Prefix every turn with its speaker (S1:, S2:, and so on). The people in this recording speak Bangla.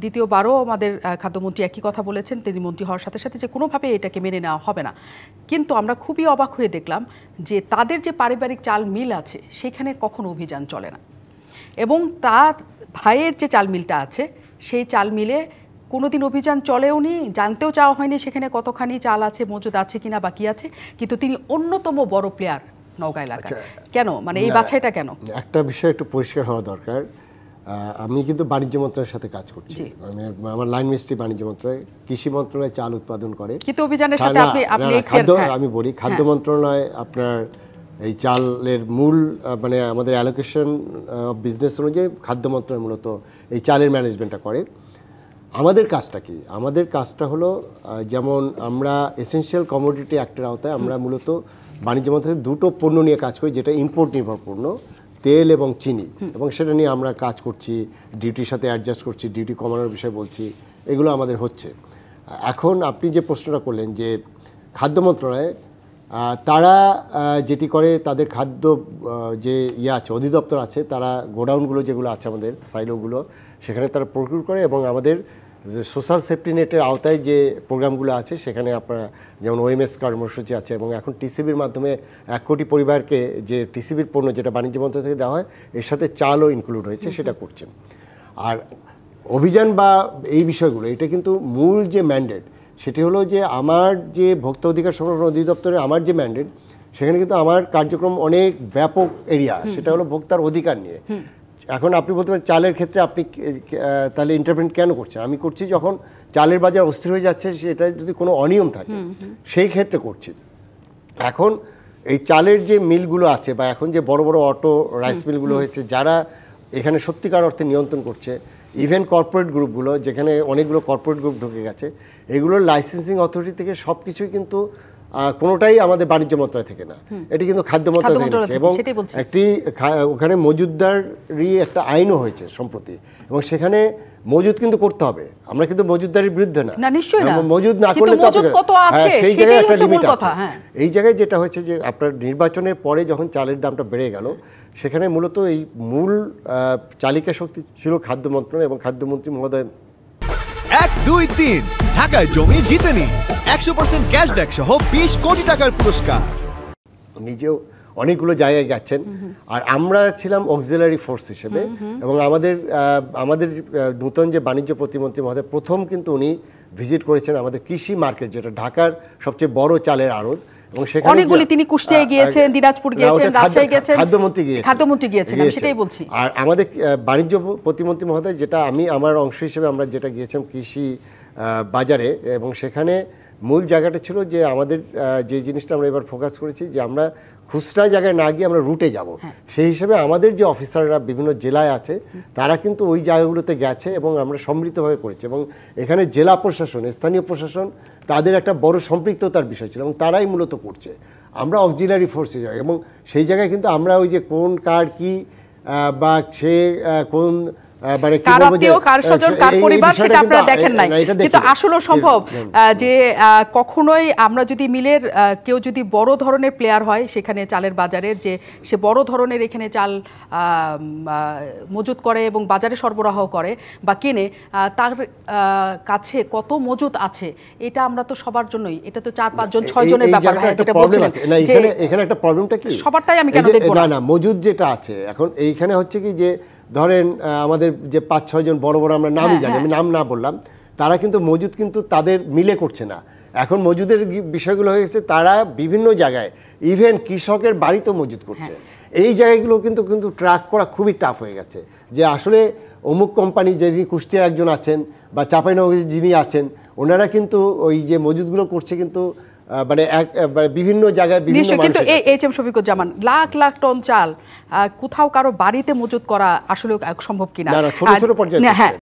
S1: দ্বিতীয়বারও আমাদের খাদ্যমন্ত্রী একই কথা বলেছেন তিনি মন্ত্রী হওয়ার সাথে সাথে যে কোনোভাবে এটাকে মেনে নেওয়া হবে না কিন্তু আমরা খুবই অবাক হয়ে দেখলাম যে তাদের যে পারিবারিক চাল মিল আছে সেখানে কখনো অভিযান চলে না এবং তার ভাইয়ের যে চাল মিলটা আছে সেই চাল মিলে কোনোদিন অভিযান চলেও নি জানতেও চাওয়া হয়নি সেখানে কতখানি চাল আছে মজুদ আছে কিনা বাকি আছে কিন্তু তিনি অন্যতম বড় প্লেয়ার নওগাঁ এলাকা আচ্ছা, কেন মানে এই বাছাইটা কেন
S2: একটা বিষয় একটু পরিষ্কার হওয়া দরকার আমি কিন্তু বাণিজ্য মন্ত্রণালয়ের সাথে কাজ করছি আমার লাইন মিনিস্ট্রি বাণিজ্য মন্ত্রণালয় কৃষি মন্ত্রণালয় চাল উৎপাদন করে
S1: কিন্তু অভিযানের সাথে আপনি আপনি খাদ্য আমি
S2: বলি খাদ্য হ্যাঁ। মন্ত্রণালয় আপনার এই চালের মূল মানে আমাদের অ্যালোকেশন বিজনেস অনুযায়ী খাদ্য মন্ত্রণালয় মূলত এই চালের ম্যানেজমেন্টটা করে আমাদের কাজটা কি আমাদের কাজটা হলো যেমন আমরা এসেনশিয়াল কমোডিটি অ্যাক্টের আওতায় আমরা মূলত বাণিজ্য মন্ত্রণালয় দুটো পণ্য নিয়ে কাজ করি যেটা ইম্পোর্ট নির্ভর পণ্য তেল এবং চিনি এবং সেটা নিয়ে আমরা কাজ করছি ডিউটির সাথে অ্যাডজাস্ট করছি ডিউটি কমানোর বিষয়ে বলছি এগুলো আমাদের হচ্ছে এখন আপনি যে প্রশ্নটা করলেন যে খাদ্য মন্ত্রণালয়ে তারা যেটি করে তাদের খাদ্য যে ইয়ে আছে অধিদপ্তর আছে তারা গোডাউনগুলো যেগুলো আছে আমাদের সাইলোগুলো সেখানে তারা প্রকিউর করে এবং আমাদের যে সোশ্যাল সেফটি নেটের আওতায় যে প্রোগ্রামগুলো আছে সেখানে আপনারা যেমন ওএমএস কর্মসূচি আছে এবং এখন টিসিবির মাধ্যমে এক কোটি পরিবারকে যে টিসিবির পণ্য যেটা বাণিজ্য মন্ত্র থেকে দেওয়া হয় এর সাথে চালও ইনক্লুড হয়েছে সেটা করছেন আর অভিযান বা এই বিষয়গুলো এটা কিন্তু মূল যে ম্যান্ডেট সেটি হলো যে আমার যে ভোক্তা অধিকার সংরক্ষণ অধিদপ্তরের আমার যে ম্যান্ডেট সেখানে কিন্তু আমার কার্যক্রম অনেক ব্যাপক এরিয়া সেটা হলো ভোক্তার অধিকার নিয়ে এখন আপনি বলতে পারেন চালের ক্ষেত্রে আপনি তাহলে ইন্টারভেন্ট কেন করছেন আমি করছি যখন চালের বাজার অস্থির হয়ে যাচ্ছে সেটা যদি কোনো অনিয়ম থাকে সেই ক্ষেত্রে করছি এখন এই চালের যে মিলগুলো আছে বা এখন যে বড় বড় অটো রাইস মিলগুলো হয়েছে যারা এখানে সত্যিকার অর্থে নিয়ন্ত্রণ করছে ইভেন কর্পোরেট গ্রুপগুলো যেখানে অনেকগুলো কর্পোরেট গ্রুপ ঢুকে গেছে এগুলোর লাইসেন্সিং অথরিটি থেকে সব কিছুই কিন্তু কোনোটাই আমাদের বাণিজ্য মন্ত্রণালয় থেকে না এটি কিন্তু খাদ্য মন্ত্রণালয় থেকে নিচ্ছে এবং একটি ওখানে মজুদদারি একটা আইনও হয়েছে সম্প্রতি এবং সেখানে মজুদ কিন্তু করতে হবে আমরা কিন্তু মজুদদারির বিরুদ্ধে না মজুদ না করলে তো হ্যাঁ, সেই জায়গায় একটা লিমিট আছে হ্যাঁ। এই জায়গায় যেটা হয়েছে যে আপনার নির্বাচনের পরে যখন চালের দামটা বেড়ে গেল সেখানে মূলত এই মূল চালিকা শক্তি ছিল খাদ্য মন্ত্রণালয় এবং খাদ্যমন্ত্রী মহোদয় এক দুই তিন ঢাকায় জমি জিতেনি
S1: একশো পার্সেন্ট ক্যাশব্যাক
S2: সহ বিশ কোটি টাকার পুরস্কার নিজেও অনেকগুলো জায়গায় গেছেন আর আমরা ছিলাম অক্সিলারি ফোর্স হিসেবে এবং আমাদের আমাদের নূতন যে বাণিজ্য প্রতিমন্ত্রী মহোদয় প্রথম কিন্তু উনি ভিজিট করেছেন আমাদের কৃষি মার্কেট যেটা ঢাকার সবচেয়ে বড় চালের আড়ত এবং সেখানে অনেকগুলি তিনি কুষ্টিয়ায় গিয়েছেন
S1: দিনাজপুর গিয়েছেন রাজশাহী গিয়েছেন
S2: খাদ্যমন্ত্রী গিয়েছেন
S1: খাদ্যমন্ত্রী গিয়েছেন আমি সেটাই বলছি
S2: আর আমাদের বাণিজ্য প্রতিমন্ত্রী মহোদয় যেটা আমি আমার অংশ হিসেবে আমরা যেটা গিয়েছিলাম কৃষি বাজারে এবং সেখানে মূল জায়গাটা ছিল যে আমাদের যে জিনিসটা আমরা এবার ফোকাস করেছি যে আমরা খুচরা জায়গায় না গিয়ে আমরা রুটে যাব হ্যাঁ। সেই হিসেবে আমাদের যে অফিসাররা বিভিন্ন জেলায় আছে তারা কিন্তু ওই জায়গাগুলোতে গেছে এবং আমরা সম্মিলিতভাবে করেছি এবং এখানে জেলা প্রশাসন স্থানীয় প্রশাসন তাদের একটা বড় সম্পৃক্ততার বিষয় ছিল এবং তারাই মূলত করছে আমরা অক্সিলারি ফোর্সে যাই এবং সেই জায়গায় কিন্তু আমরা ওই যে কোন কার কি বা সে কোন মানে কার আত্মীয় কার স্বজন কার পরিবার সেটা আপনারা দেখেন নাই কিন্তু আসলে সম্ভব
S1: যে কখনোই আমরা যদি মিলের কেউ যদি বড় ধরনের প্লেয়ার হয় সেখানে চালের বাজারের যে সে বড় ধরনের এখানে চাল মজুত করে এবং বাজারে সরবরাহ করে বা কেনে তার কাছে কত মজুত আছে এটা আমরা তো সবার জন্যই এটা তো চার পাঁচজন ছয় জনের ব্যাপার
S2: এখানে একটা প্রবলেমটা কি
S1: সবারটাই আমি কেন দেখব না
S2: না যেটা আছে এখন এইখানে হচ্ছে কি যে ধরেন আমাদের যে পাঁচ ছয়জন বড় বড় আমরা নামই হ্যাঁ, জানি আমি হ্যাঁ। নাম না বললাম তারা কিন্তু মজুদ কিন্তু তাদের মিলে করছে না এখন মজুদের বিষয়গুলো হয়ে গেছে তারা বিভিন্ন জায়গায় ইভেন কৃষকের বাড়িতেও মজুদ হ্যাঁ। করছে এই জায়গাগুলো কিন্তু কিন্তু ট্র্যাক করা খুবই টাফ হয়ে গেছে যে আসলে অমুক কোম্পানি যিনি কুষ্টিয়া একজন আছেন বা চাঁপাইনগর যিনি আছেন ওনারা কিন্তু ওই যে মজুদগুলো করছে কিন্তু মানে, মানে বিভিন্ন জায়গায় বিভিন্ন কিন্তু
S1: H M Shafiqur Zaman lakh lakh ton চাল কোথাও কারো বাড়িতে মজুত করা আসলে সম্ভব কিনা ছোট ছোট পর্যায়ে হ্যাঁ